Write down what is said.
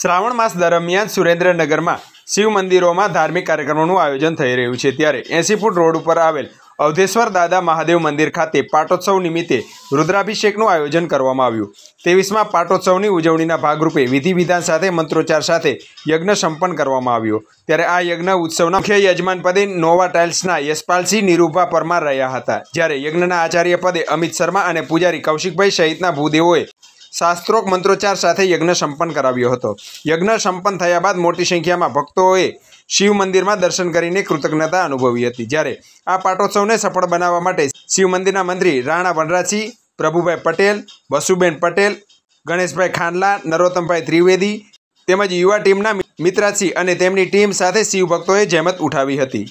શ્રાવણ માસ દરમિયાન સુરેન્દ્રનગરમાં શિવ મંદિરોમાં ધાર્મિક કાર્યક્રમોનું આયોજન થઈ રહ્યું છે ત્યારે એંસી ફૂટ રોડ ઉપર આવેલ અવધેશ્વર દાદા મહાદેવ મંદિર ખાતે પાટોત્સવ નિમિત્તે રુદ્રાભિષેકનું આયોજન કરવામાં આવ્યું ત્રેવીસમાં પાટોત્સવની ઉજવણીના ભાગરૂપે વિધિ વિધાન સાથે મંત્રોચ્ચાર સાથે યજ્ઞ સંપન્ન કરવામાં આવ્યો ત્યારે આ યજ્ઞ ઉત્સવના મુખ્ય યજમાન પદે નોવા ટાઇલ્સના યશપાલસિંહ નિરૂભા પરમાર રહ્યા હતા જ્યારે યજ્ઞના આચાર્ય પદે અમિત શર્મા અને પૂજારી કૌશિકભાઈ સહિતના ભૂદેવોએ શાસ્ત્રોક મંત્રોચ્ચાર સાથે યજ્ઞ સંપન્ન કરાવ્યો હતો યજ્ઞ સંપન્ન થયા બાદ મોટી સંખ્યામાં ભક્તોએ શિવ મંદિરમાં દર્શન કરીને કૃતજ્ઞતા અનુભવી હતી જ્યારે આ પાટોત્સવને સફળ બનાવવા માટે શિવ મંદિરના મંત્રી રાણા વનરાજસિંહ પ્રભુભાઈ પટેલ વસુબેન પટેલ ગણેશભાઈ ખાંડલા નરોત્તમભાઈ ત્રિવેદી તેમજ યુવા ટીમના મિત્રાસિંહ અને તેમની ટીમ સાથે શિવભક્તોએ જહેમત ઉઠાવી હતી